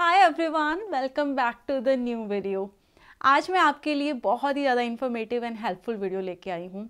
hi everyone welcome back to the new video आज मैं आपके लिए बहुत ही ज़्यादा इन्फॉर्मेटिव एंड हेल्पफुल वीडियो लेके आई हूँ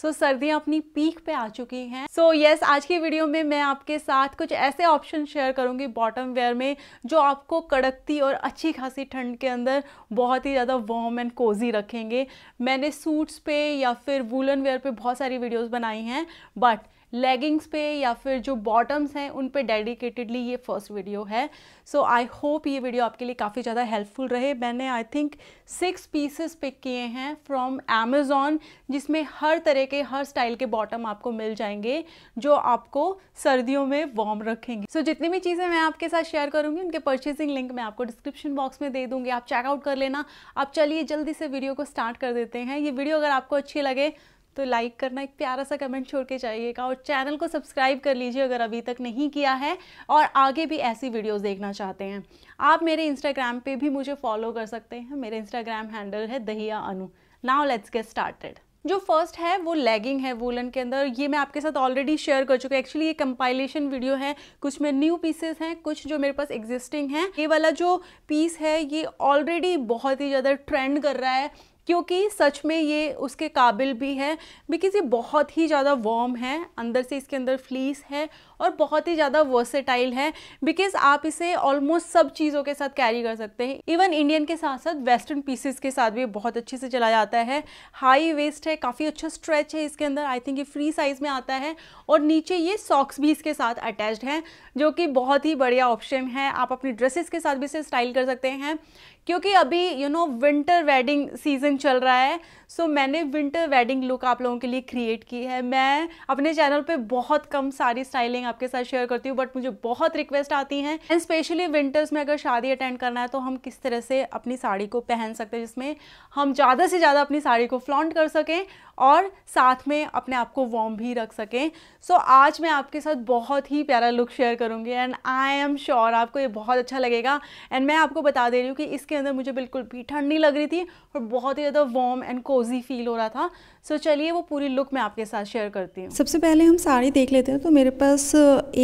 सो so, सर्दियाँ अपनी पीक पे आ चुकी हैं सो so, यस yes, आज की वीडियो में मैं आपके साथ कुछ ऐसे ऑप्शन शेयर करूँगी बॉटम वेयर में जो आपको कड़कती और अच्छी खासी ठंड के अंदर बहुत ही ज़्यादा वॉम एंड कोजी रखेंगे मैंने सूट्स पे या फिर वूलन वेयर पे बहुत सारी वीडियोस बनाई हैं बट लेगिंग्स पे या फिर जो बॉटम्स हैं उन पे डेडिकेटेडली ये फर्स्ट वीडियो है सो आई होप ये वीडियो आपके लिए काफ़ी ज़्यादा हेल्पफुल रहे मैंने I think six pieces pick किए हैं फ्रॉम एमेज़ोन जिसमें हर तरह के हर स्टाइल के बॉटम आपको मिल जाएंगे जो आपको सर्दियों में वॉर्म रखेंगे सो so, जितनी भी चीज़ें मैं आपके साथ शेयर करूँगी उनके परचेजिंग लिंक मैं आपको डिस्क्रिप्शन बॉक्स में दे दूँगी आप चेकआउट कर लेना आप चलिए जल्दी से वीडियो को स्टार्ट कर देते हैं ये वीडियो अगर आपको अच्छी लगे तो लाइक करना एक प्यारा सा कमेंट छोड़ के जाइएगा और चैनल को सब्सक्राइब कर लीजिए अगर अभी तक नहीं किया है और आगे भी ऐसी वीडियोस देखना चाहते हैं आप मेरे इंस्टाग्राम पे भी मुझे फॉलो कर सकते हैं मेरे इंस्टाग्राम हैंडल है Dahiya Anu now let's get started जो फर्स्ट है वो लेगिंग है वूलन के अंदर ये मैं आपके साथ ऑलरेडी शेयर कर चुका हूँ एक्चुअली ये कंपाइलेशन वीडियो है कुछ में न्यू पीसेस हैं कुछ जो मेरे पास एग्जिस्टिंग हैं ये वाला जो पीस है ये ऑलरेडी बहुत ही ज़्यादा ट्रेंड कर रहा है क्योंकि सच में ये उसके काबिल भी है बिकॉज ये बहुत ही ज़्यादा वॉर्म है अंदर से इसके अंदर फ्लीस है और बहुत ही ज़्यादा वर्सेटाइल है बिकॉज आप इसे ऑलमोस्ट सब चीज़ों के साथ कैरी कर सकते हैं इवन इंडियन के साथ साथ वेस्टर्न पीसेस के साथ भी बहुत अच्छे से चला जाता है हाई वेस्ट है काफ़ी अच्छा स्ट्रेच है इसके अंदर आई थिंक ये फ्री साइज़ में आता है और नीचे ये सॉक्स भी इसके साथ अटैच्ड हैं जो कि बहुत ही बढ़िया ऑप्शन है आप अपनी ड्रेसेस के साथ भी इसे स्टाइल कर सकते हैं क्योंकि अभी you know winter wedding season चल रहा है सो so, मैंने विंटर वेडिंग लुक आप लोगों के लिए क्रिएट की है मैं अपने चैनल पे बहुत कम सारी स्टाइलिंग आपके साथ शेयर करती हूँ बट मुझे बहुत रिक्वेस्ट आती हैं एंड स्पेशली विंटर्स में अगर शादी अटेंड करना है तो हम किस तरह से अपनी साड़ी को पहन सकते हैं जिसमें हम ज़्यादा से ज़्यादा अपनी साड़ी को फ्लॉन्ट कर सकें और साथ में अपने आप को वॉम भी रख सकें सो so, आज मैं आपके साथ बहुत ही प्यारा लुक शेयर करूँगी एंड आई एम श्योर आपको ये बहुत अच्छा लगेगा एंड मैं आपको बता दे रही हूँ कि इसके अंदर मुझे बिल्कुल भी ठंड नहीं लग रही थी और बहुत ही ज़्यादा वॉम एंड कोजी फील हो रहा था सो so, चलिए वो पूरी लुक मैं आपके साथ शेयर करती हूँ सबसे पहले हम साड़ी देख लेते हैं तो मेरे पास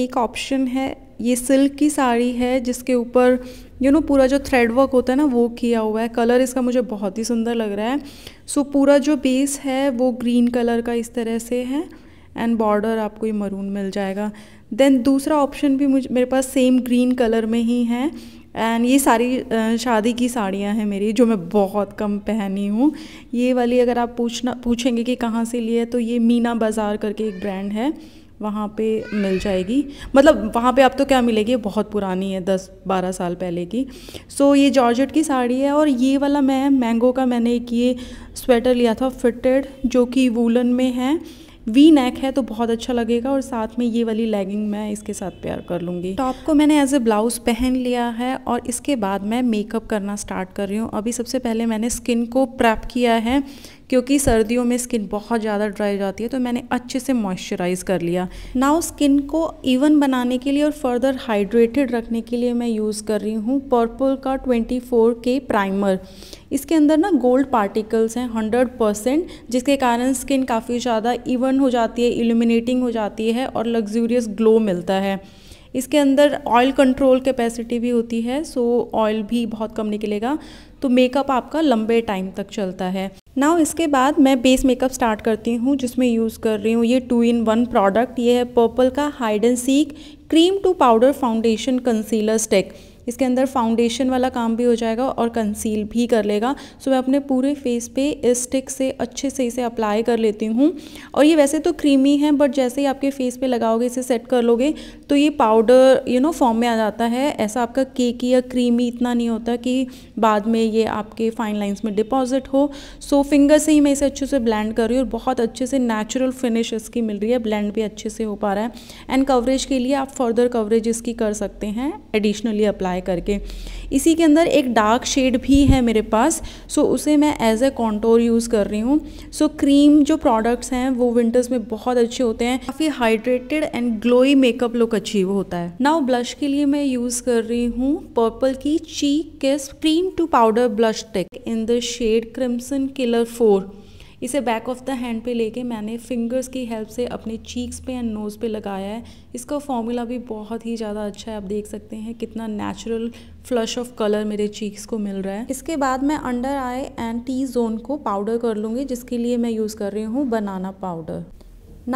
एक ऑप्शन है ये सिल्क की साड़ी है जिसके ऊपर यू नो पूरा जो थ्रेड वर्क होता है ना वो किया हुआ है कलर इसका मुझे बहुत ही सुंदर लग रहा है सो so, पूरा जो बेस है वो ग्रीन कलर का इस तरह से है एंड बॉर्डर आपको ये मरून मिल जाएगा देन दूसरा ऑप्शन भी मुझे मेरे पास सेम ग्रीन कलर में ही है एंड ये सारी शादी की साड़ियाँ हैं मेरी जो मैं बहुत कम पहनी हूँ ये वाली अगर आप पूछना पूछेंगे कि कहाँ से ली है तो ये मीना बाज़ार करके एक ब्रांड है वहाँ पे मिल जाएगी मतलब वहाँ पे आप तो क्या मिलेगी बहुत पुरानी है दस बारह साल पहले की सो so, ये जॉर्जेट की साड़ी है और ये वाला मैं मैंगो का मैंने एक ये स्वेटर लिया था फिटेड जो कि वूलन में है वी नेक है तो बहुत अच्छा लगेगा और साथ में ये वाली लेगिंग मैं इसके साथ प्यार कर लूँगी टॉप को मैंने एज ए ब्लाउज पहन लिया है और इसके बाद मैं मेकअप करना स्टार्ट कर रही हूँ अभी सबसे पहले मैंने स्किन को प्रैप किया है क्योंकि सर्दियों में स्किन बहुत ज़्यादा ड्राई जाती है तो मैंने अच्छे से मॉइस्चराइज कर लिया नाउ स्किन को इवन बनाने के लिए और फर्दर हाइड्रेटेड रखने के लिए मैं यूज़ कर रही हूँ पर्पल का 24 के प्राइमर इसके अंदर ना गोल्ड पार्टिकल्स हैं हंड्रेड परसेंट जिसके कारण स्किन काफ़ी ज़्यादा इवन हो जाती है इल्यूमिनेटिंग हो जाती है और लग्जूरियस ग्लो मिलता है इसके अंदर ऑयल कंट्रोल कैपेसिटी भी होती है सो ऑयल भी बहुत कम निकलेगा तो मेकअप आपका लंबे टाइम तक चलता है नाउ इसके बाद मैं बेस मेकअप स्टार्ट करती हूँ जिसमें यूज़ कर रही हूँ ये टू इन वन प्रोडक्ट ये है पर्पल का hide and seek cream to powder foundation concealer stick इसके अंदर फाउंडेशन वाला काम भी हो जाएगा और कंसील भी कर लेगा सो मैं अपने पूरे फेस पे इस स्टिक से अच्छे से इसे अप्लाई कर लेती हूँ और ये वैसे तो क्रीमी है बट जैसे ही आपके फेस पे लगाओगे इसे सेट कर लोगे तो ये पाउडर यू नो फॉर्म में आ जाता है ऐसा आपका केकी या क्रीमी इतना नहीं होता कि बाद में ये आपके फाइन लाइन्स में डिपॉजिट हो सो फिंगर से ही मैं इसे अच्छे से ब्लेंड कर रही हूँ और बहुत अच्छे से नेचुरल फिनिश इसकी मिल रही है ब्लेंड भी अच्छे से हो पा रहा है एंड कवरेज के लिए आप फर्दर कवरेज इसकी कर सकते हैं एडिशनली अप्लाई अप्लाई करके इसी के अंदर एक डार्क शेड भी है मेरे पास सो so, उसे मैं एज ए कॉन्टोर यूज़ कर रही हूँ सो so, क्रीम जो प्रोडक्ट्स हैं वो विंटर्स में बहुत अच्छे होते हैं काफ़ी hydrated and glowy makeup look achieve होता है नाउ ब्लश के लिए मैं यूज़ कर रही हूँ पर्पल की cheek kiss cream to powder blush take in the shade crimson killer four इसे बैक ऑफ द हैंड पे लेके मैंने फिंगर्स की हेल्प से अपने चीक्स पे एंड नोज़ पे लगाया है इसका फॉर्मूला भी बहुत ही ज़्यादा अच्छा है आप देख सकते हैं कितना नेचुरल फ्लश ऑफ कलर मेरे चीक्स को मिल रहा है इसके बाद मैं under eye and T zone को पाउडर कर लूँगी जिसके लिए मैं यूज़ कर रही हूँ banana powder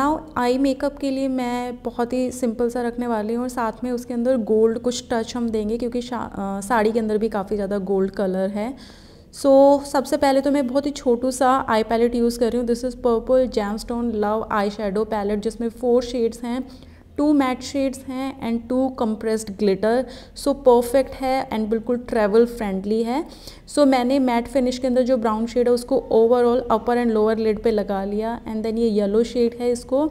now eye makeup के लिए मैं बहुत ही सिंपल सा रखने वाली हूँ और साथ में उसके अंदर गोल्ड कुछ टच हम देंगे क्योंकि साड़ी के अंदर भी काफ़ी ज़्यादा गोल्ड कलर है सो so, सबसे पहले तो मैं बहुत ही छोटू सा आई पैलेट यूज़ कर रही हूँ this is Purplle gem stone love eye shadow palette जिसमें फोर शेड्स हैं टू मैट शेड्स हैं and two compressed glitter so perfect है एंड बिल्कुल ट्रेवल फ्रेंडली है सो so, मैंने मैट फिनिश के अंदर जो ब्राउन शेड है उसको overall upper and lower lid पे लगा लिया एंड देन ये येलो शेड है इसको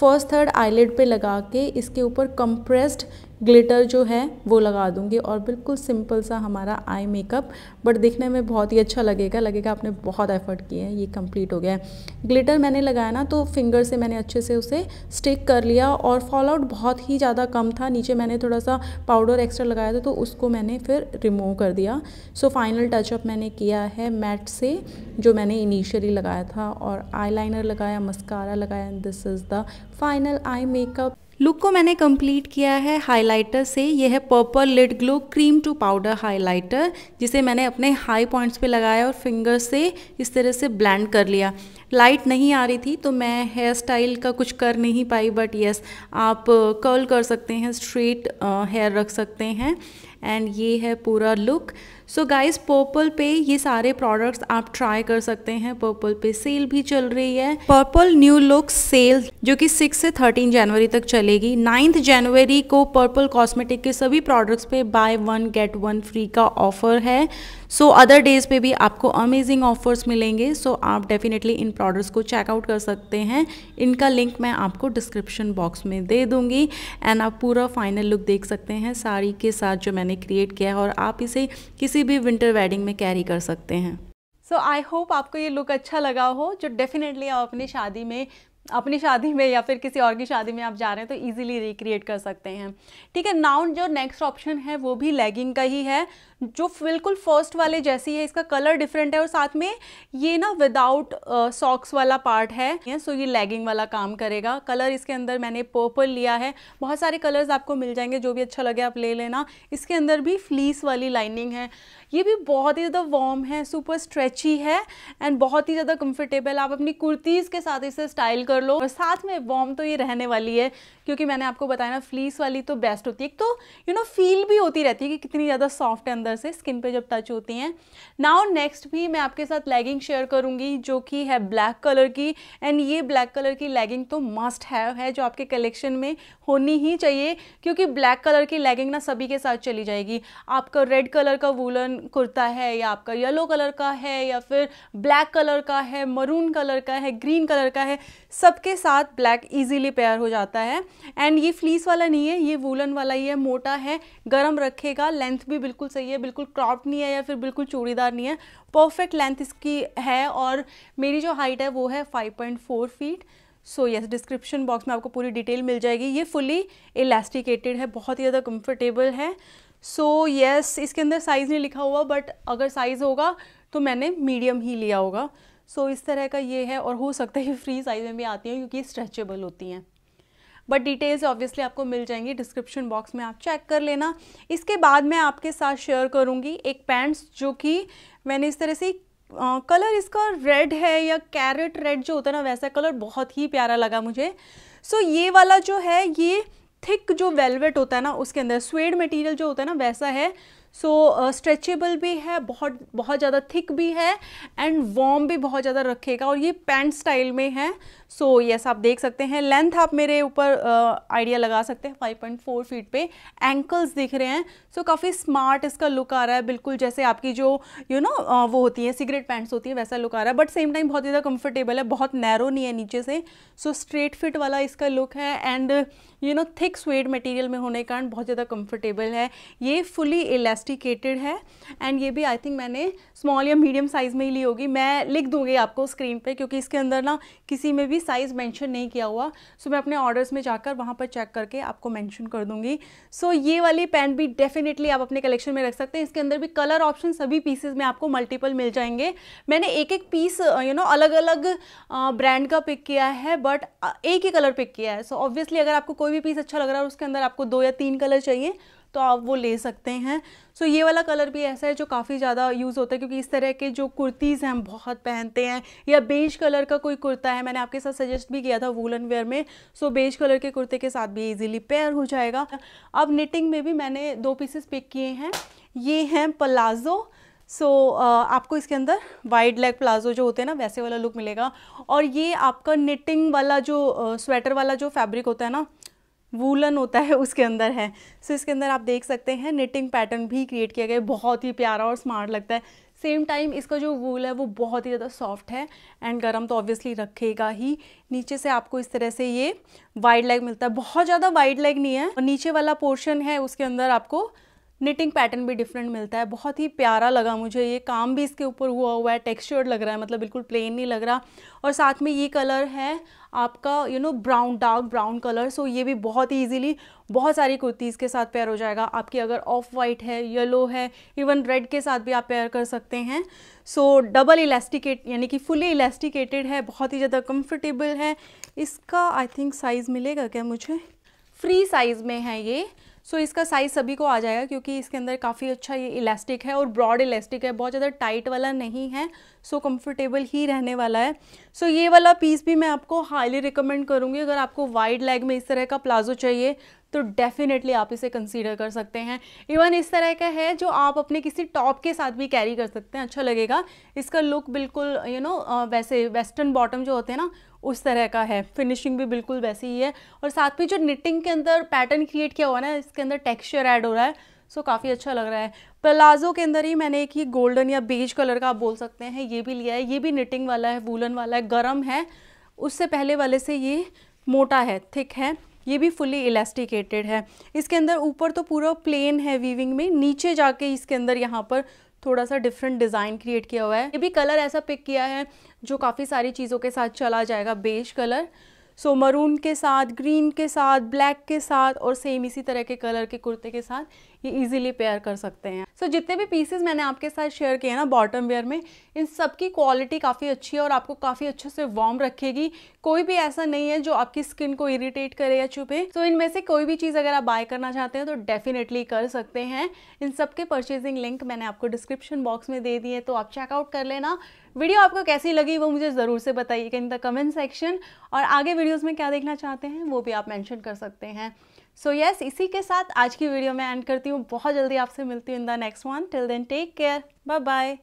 फर्स्ट थर्ड आईलेट पे लगा के इसके ऊपर कंप्रेस्ड ग्लिटर जो है वो लगा दूँगी और बिल्कुल सिंपल सा हमारा आई मेकअप बट दिखने में बहुत ही अच्छा लगेगा लगेगा आपने बहुत एफर्ट किए हैं ये कंप्लीट हो गया है ग्लिटर मैंने लगाया ना तो फिंगर से मैंने अच्छे से उसे स्टिक कर लिया और फॉल आउट बहुत ही ज़्यादा कम था नीचे मैंने थोड़ा सा पाउडर एक्स्ट्रा लगाया था तो उसको मैंने फिर रिमूव कर दिया सो फाइनल टचअप मैंने किया है मैट से जो मैंने इनिशियली लगाया था और आई लगाया मस्कारा लगाया this is the final eye makeup look को मैंने कंप्लीट किया है हाइलाइटर से यह है Purplle lid glow cream to powder highlighter जिसे मैंने अपने हाई पॉइंट्स पे लगाया और फिंगर से इस तरह से ब्लेंड कर लिया लाइट नहीं आ रही थी तो मैं हेयर स्टाइल का कुछ कर नहीं पाई बट यस आप कर्ल uh, कर सकते हैं स्ट्रेट हेयर uh, रख सकते हैं एंड ये है पूरा लुक सो गाइस पर्पल पे ये सारे प्रोडक्ट्स आप ट्राई कर सकते हैं पर्पल पे सेल भी चल रही है पर्पल न्यू लुक सेल जो कि सिक्स से थर्टीन जनवरी तक चलेगी नाइन्थ जनवरी को पर्पल कॉस्मेटिक के सभी प्रोडक्ट्स पे buy one get one free का ऑफर है सो अदर डेज पे भी आपको अमेजिंग ऑफर्स मिलेंगे सो so आप डेफिनेटली इन प्रोडक्ट्स को चेकआउट कर सकते हैं इनका लिंक मैं आपको डिस्क्रिप्शन बॉक्स में दे दूंगी एंड आप पूरा फाइनल लुक देख सकते हैं साड़ी के साथ जो मैंने क्रिएट किया है और आप इसे किसी किसी भी विंटर वेडिंग में कैरी कर सकते हैं सो आई होप आपको ये लुक अच्छा लगा हो जो डेफिनेटली आप अपनी शादी में अपनी शादी में या फिर किसी और की शादी में आप जा रहे हैं तो इजीली रिक्रिएट कर सकते हैं ठीक है नाउन जो नेक्स्ट ऑप्शन है वो भी लेगिंग का ही है जो बिल्कुल फर्स्ट वाले जैसी है इसका कलर डिफरेंट है और साथ में ये ना विदाउट सॉक्स uh, वाला पार्ट है सो so ये लेगिंग वाला काम करेगा कलर इसके अंदर मैंने पर्पल लिया है बहुत सारे कलर्स आपको मिल जाएंगे जो भी अच्छा लगे आप ले लेना इसके अंदर भी फ्लीस वाली लाइनिंग है ये भी बहुत ही ज़्यादा वार्म है सुपर स्ट्रेची है एंड बहुत ही ज़्यादा कंफर्टेबल आप अपनी कुर्तीज़ के साथ इसे स्टाइल कर लो और साथ में वॉम तो ये रहने वाली है क्योंकि मैंने आपको बताया ना फ्लीस वाली तो बेस्ट होती है एक तो यू नो फील भी होती रहती है कि कितनी ज़्यादा सॉफ्ट है अंदर से स्किन पे जब टच होती हैं नाउ नेक्स्ट भी मैं आपके साथ लेगिंग शेयर करूँगी जो कि है ब्लैक कलर की एंड ये ब्लैक कलर की लेगिंग तो मस्ट हैव है जो आपके कलेक्शन में होनी ही चाहिए क्योंकि ब्लैक कलर की लेगिंग ना सभी के साथ चली जाएगी आपका रेड कलर का वूलन कुर्ता है या आपका येलो कलर का है या फिर ब्लैक कलर का है मरून कलर का है ग्रीन कलर का है सबके साथ ब्लैक ईजीली पेयर हो जाता है एंड ये फ्लीस वाला नहीं है ये वूलन वाला ही है मोटा है गर्म रखेगा लेंथ भी बिल्कुल सही है बिल्कुल क्रॉप नहीं है या फिर बिल्कुल चूड़ीदार नहीं है परफेक्ट लेंथ इसकी है और मेरी जो हाइट है वो है five feet so yes description box में आपको पूरी डिटेल मिल जाएगी ये फुली इलास्टिकेटेड है बहुत ही ज़्यादा कंफर्टेबल है सो so, यस yes, इसके अंदर साइज़ नहीं लिखा हुआ बट अगर साइज़ होगा तो मैंने मीडियम ही लिया होगा सो so, इस तरह का ये है और हो सकता है ये फ्री साइज़ में भी आती हैं क्योंकि स्ट्रेचेबल होती हैं बट डिटेल्स ऑब्वियसली आपको मिल जाएंगी डिस्क्रिप्शन बॉक्स में आप चेक कर लेना इसके बाद मैं आपके साथ शेयर करूँगी एक पैंट्स जो कि मैंने इस तरह से आ, कलर इसका रेड है या कैरेट रेड जो होता है ना वैसा कलर बहुत ही प्यारा लगा मुझे सो so, ये वाला जो है ये थिक जो वेलवेट होता है ना उसके अंदर स्वेड मटेरियल जो होता है ना वैसा है सो स्ट्रेचेबल uh, भी है बहुत बहुत ज़्यादा थिक भी है एंड वॉम भी बहुत ज़्यादा रखेगा और ये पैंट स्टाइल में है सो so, यस yes, आप देख सकते हैं लेंथ आप मेरे ऊपर आइडिया uh, लगा सकते हैं 5.4 फीट पे एंकल्स दिख रहे हैं सो so, काफ़ी स्मार्ट इसका लुक आ रहा है बिल्कुल जैसे आपकी जो you you know know, uh, वो होती है सिगरेट पैंट्स होती है वैसा लुक आ रहा है बट सेम टाइम बहुत ज़्यादा कम्फर्टेबल है बहुत नैरो नहीं है नीचे से सो स्ट्रेट फिट वाला इसका लुक है and you know thick suede material में होने के कारण बहुत ज़्यादा कम्फर्टेबल है ये फुली इलेस्ट डोमेस्टिकेटेड है एंड ये भी आई थिंक मैंने स्मॉल या मीडियम साइज़ में ही ली होगी मैं लिख दूँगी आपको स्क्रीन पे क्योंकि इसके अंदर ना किसी में भी साइज़ मेंशन नहीं किया हुआ सो मैं अपने ऑर्डर्स में जाकर वहाँ पर चेक करके आपको मैंशन कर दूँगी सो so, ये वाली पेन भी डेफिनेटली आप अपने कलेक्शन में रख सकते हैं इसके अंदर भी कलर ऑप्शन सभी पीसेज में आपको मल्टीपल मिल जाएंगे मैंने एक एक पीस यू नो अलग अलग ब्रांड का पिक किया है बट एक ही कलर पिक किया है सो so, ऑब्वियसली अगर आपको कोई भी पीस अच्छा लग रहा है उसके अंदर आपको दो या तीन कलर चाहिए तो आप वो ले सकते हैं सो so, ये वाला कलर भी ऐसा है जो काफ़ी ज़्यादा यूज़ होता है क्योंकि इस तरह के जो कुर्तीज़ हैं हम बहुत पहनते हैं या बेज कलर का कोई कुर्ता है मैंने आपके साथ सजेस्ट भी किया था वूलन वेयर में सो so, बेज कलर के कुर्ते के साथ भी ईजिली पेयर हो जाएगा अब निटिंग में भी मैंने दो पीसेस पिक किए हैं ये हैं प्लाज़ो सो so, uh, आपको इसके अंदर वाइड लेग प्लाजो जो होते हैं ना वैसे वाला लुक मिलेगा और ये आपका निटिंग वाला जो स्वेटर uh, वाला जो फैब्रिक होता है ना वूलन होता है उसके अंदर है सो so, इसके अंदर आप देख सकते हैं निटिंग पैटर्न भी क्रिएट किया गया बहुत ही प्यारा और स्मार्ट लगता है सेम टाइम इसका जो वूल है वो बहुत ही ज़्यादा सॉफ्ट है एंड गर्म तो ऑब्वियसली रखेगा ही नीचे से आपको इस तरह से ये वाइड लेग मिलता है बहुत ज़्यादा वाइड लेग नहीं है और नीचे वाला पोर्शन है उसके अंदर आपको निटिंग पैटर्न भी डिफरेंट मिलता है बहुत ही प्यारा लगा मुझे ये काम भी इसके ऊपर हुआ हुआ है टेक्सचर्ड लग रहा है मतलब बिल्कुल प्लेन नहीं लग रहा और साथ में ये कलर है आपका you know brown dark brown colour so ये भी बहुत ही ईजिली बहुत सारी कुर्तीज़ के साथ पेयर हो जाएगा आपकी अगर ऑफ वाइट है येलो है इवन रेड के साथ भी आप पेयर कर सकते हैं सो डबल इलास्टिकेट यानी कि फुली इलास्टिकेटेड है बहुत ही ज़्यादा कम्फर्टेबल है इसका आई थिंक साइज़ मिलेगा क्या मुझे फ्री साइज़ में है ये सो so, इसका साइज़ सभी को आ जाएगा क्योंकि इसके अंदर काफ़ी अच्छा ये इलास्टिक है और ब्रॉड इलास्टिक है बहुत ज़्यादा टाइट वाला नहीं है सो कंफर्टेबल ही रहने वाला है सो so, ये वाला पीस भी मैं आपको हाईली रिकमेंड करूँगी अगर आपको वाइड लेग में इस तरह का प्लाजो चाहिए तो डेफिनेटली आप इसे कंसीडर कर सकते हैं इवन इस तरह का है जो आप अपने किसी टॉप के साथ भी कैरी कर सकते हैं अच्छा लगेगा इसका लुक बिल्कुल यू you नो know, वैसे वेस्टर्न बॉटम जो होते हैं ना उस तरह का है फिनिशिंग भी बिल्कुल वैसी ही है और साथ में जो निटिंग के अंदर पैटर्न क्रिएट किया हुआ है ना इसके अंदर टेक्स्चर ऐड हो रहा है सो so, काफ़ी अच्छा लग रहा है प्लाजो के अंदर ही मैंने एक ही गोल्डन या बेज कलर का आप बोल सकते हैं ये भी लिया है ये भी निटिंग वाला है वूलन वाला है गर्म है उससे पहले वाले से ये मोटा है थिक है ये भी फुली इलास्टिकेटेड है इसके अंदर ऊपर तो पूरा प्लेन है वीविंग में नीचे जाके इसके अंदर यहाँ पर थोड़ा सा डिफरेंट डिज़ाइन क्रिएट किया हुआ है ये भी कलर ऐसा पिक किया है जो काफ़ी सारी चीज़ों के साथ चला जाएगा beige colour so so, maroon के साथ ग्रीन के साथ ब्लैक के साथ और सेम इसी तरह के कलर के कुर्ते के साथ ये इजीली पेयर कर सकते हैं सो so, जितने भी पीसेस मैंने आपके साथ शेयर किए हैं ना बॉटम वेयर में इन सब की क्वालिटी काफ़ी अच्छी है और आपको काफ़ी अच्छे से वार्म रखेगी कोई भी ऐसा नहीं है जो आपकी स्किन को इरिटेट करे या छुपे तो so, इनमें से कोई भी चीज़ अगर आप बाय करना चाहते हैं तो डेफिनेटली कर सकते हैं इन सब के परचेजिंग लिंक मैंने आपको डिस्क्रिप्शन बॉक्स में दे दिए तो आप चेकआउट कर लेना वीडियो आपको कैसी लगी वो मुझे ज़रूर से बताइए कहीं द कमेंट सेक्शन और आगे वीडियोज़ में क्या देखना चाहते हैं वो भी आप मैंशन कर सकते हैं सो so यस yes, इसी के साथ आज की वीडियो में एंड करती हूँ बहुत जल्दी आपसे मिलती हूँ in the next one till then take care bye bye